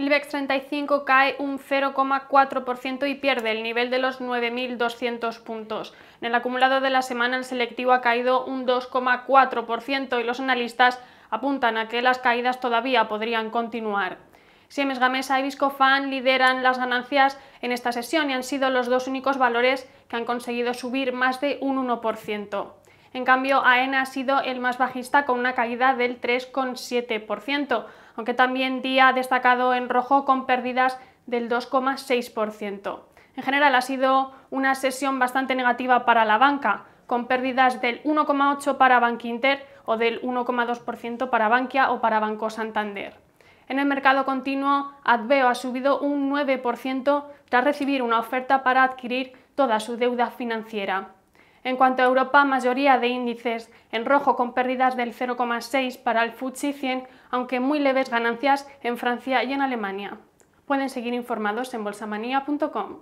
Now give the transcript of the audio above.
el IBEX 35 cae un 0,4% y pierde el nivel de los 9.200 puntos. En el acumulado de la semana el selectivo ha caído un 2,4% y los analistas apuntan a que las caídas todavía podrían continuar. Siemens Gamesa y Viscofan lideran las ganancias en esta sesión y han sido los dos únicos valores que han conseguido subir más de un 1%. En cambio, AENA ha sido el más bajista con una caída del 3,7%, aunque también DIA ha destacado en rojo con pérdidas del 2,6%. En general ha sido una sesión bastante negativa para la banca, con pérdidas del 1,8% para Inter o del 1,2% para Bankia o para Banco Santander. En el mercado continuo, Adveo ha subido un 9% tras recibir una oferta para adquirir toda su deuda financiera. En cuanto a Europa, mayoría de índices en rojo con pérdidas del 0,6 para el FTSE 100, aunque muy leves ganancias en Francia y en Alemania. Pueden seguir informados en bolsamanía.com.